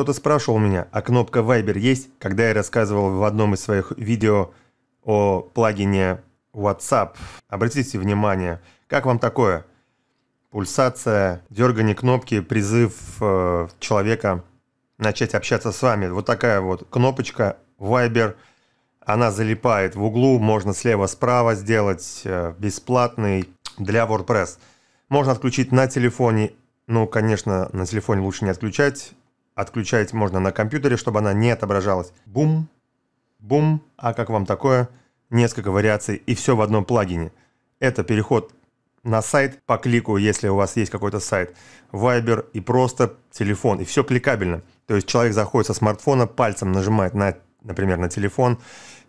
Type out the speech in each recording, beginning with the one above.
Кто-то спрашивал меня, а кнопка Viber есть, когда я рассказывал в одном из своих видео о плагине WhatsApp. Обратите внимание, как вам такое? Пульсация, дергание кнопки, призыв э, человека начать общаться с вами. Вот такая вот кнопочка Viber. Она залипает в углу, можно слева-справа сделать э, бесплатный для WordPress. Можно отключить на телефоне. Ну, конечно, на телефоне лучше не отключать. Отключать можно на компьютере, чтобы она не отображалась. Бум, бум, а как вам такое? Несколько вариаций и все в одном плагине. Это переход на сайт по клику, если у вас есть какой-то сайт, Viber и просто телефон, и все кликабельно. То есть человек заходит со смартфона, пальцем нажимает, на, например, на телефон,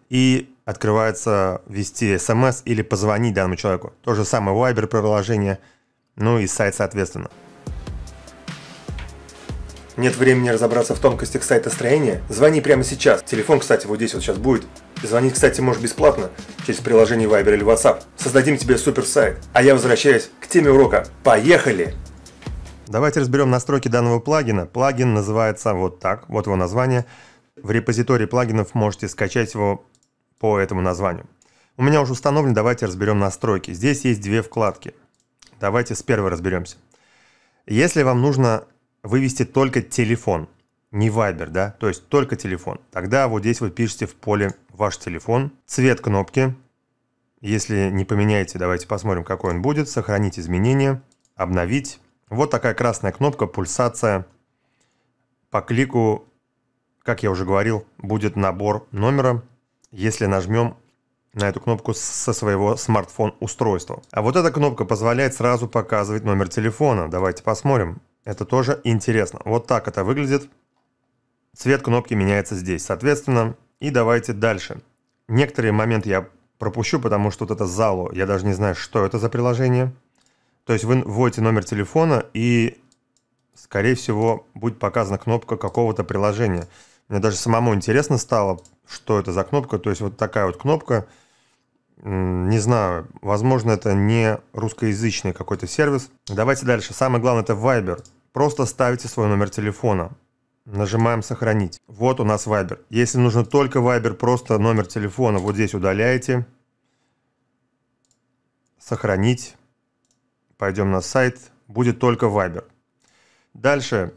и открывается ввести смс эм или позвонить данному человеку. То же самое Viber приложение, ну и сайт соответственно. Нет времени разобраться в тонкостях сайта строения? Звони прямо сейчас. Телефон, кстати, вот здесь вот сейчас будет. Звонить, кстати, можешь бесплатно через приложение Viber или WhatsApp. Создадим тебе супер сайт. А я возвращаюсь к теме урока. Поехали! Давайте разберем настройки данного плагина. Плагин называется вот так, вот его название. В репозитории плагинов можете скачать его по этому названию. У меня уже установлен, давайте разберем настройки. Здесь есть две вкладки. Давайте с первой разберемся. Если вам нужно вывести только телефон, не Viber, да, то есть только телефон. Тогда вот здесь вы пишете в поле ваш телефон, цвет кнопки. Если не поменяете, давайте посмотрим, какой он будет. Сохранить изменения, обновить. Вот такая красная кнопка, пульсация. По клику, как я уже говорил, будет набор номера, если нажмем на эту кнопку со своего смартфон-устройства. А вот эта кнопка позволяет сразу показывать номер телефона. Давайте посмотрим. Это тоже интересно. Вот так это выглядит. Цвет кнопки меняется здесь, соответственно. И давайте дальше. Некоторые моменты я пропущу, потому что вот это залу, я даже не знаю, что это за приложение. То есть вы вводите номер телефона и, скорее всего, будет показана кнопка какого-то приложения. Мне даже самому интересно стало, что это за кнопка. То есть вот такая вот кнопка – не знаю, возможно, это не русскоязычный какой-то сервис. Давайте дальше. Самое главное это Viber. Просто ставите свой номер телефона. Нажимаем «Сохранить». Вот у нас Viber. Если нужно только Viber, просто номер телефона вот здесь удаляете. «Сохранить». Пойдем на сайт. Будет только Viber. Дальше.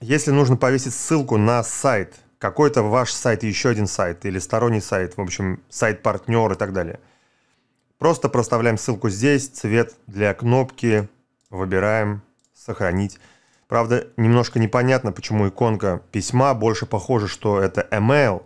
Если нужно повесить ссылку на сайт, какой-то ваш сайт, еще один сайт или сторонний сайт, в общем, сайт партнер и так далее – Просто проставляем ссылку здесь, цвет для кнопки, выбираем «Сохранить». Правда, немножко непонятно, почему иконка письма больше похожа, что это email,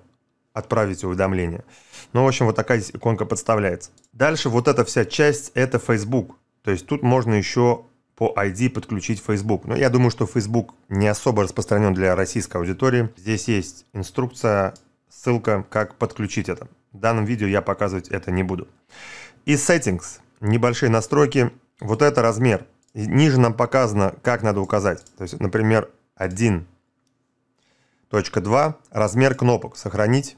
отправить уведомление. Ну, в общем, вот такая здесь иконка подставляется. Дальше вот эта вся часть – это Facebook. То есть тут можно еще по ID подключить Facebook. Но я думаю, что Facebook не особо распространен для российской аудитории. Здесь есть инструкция, ссылка, как подключить это. В данном видео я показывать это не буду. И settings, небольшие настройки, вот это размер. И ниже нам показано, как надо указать. То есть, например, 1.2, размер кнопок, сохранить.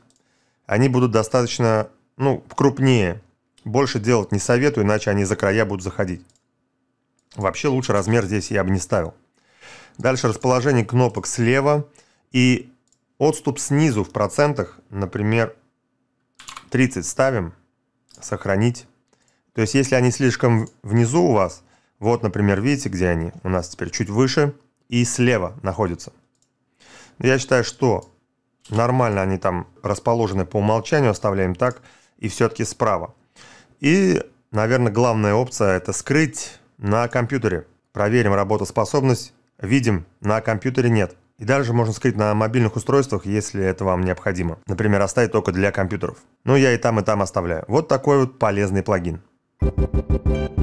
Они будут достаточно, ну, крупнее. Больше делать не советую, иначе они за края будут заходить. Вообще лучше размер здесь я бы не ставил. Дальше расположение кнопок слева и отступ снизу в процентах, например, 30 ставим, сохранить. То есть, если они слишком внизу у вас, вот, например, видите, где они? У нас теперь чуть выше и слева находятся. Я считаю, что нормально они там расположены по умолчанию, оставляем так, и все-таки справа. И, наверное, главная опция – это скрыть на компьютере. Проверим работоспособность, видим, на компьютере нет. И даже можно скрыть на мобильных устройствах, если это вам необходимо. Например, оставить только для компьютеров. Но ну, я и там, и там оставляю. Вот такой вот полезный плагин. Thank you.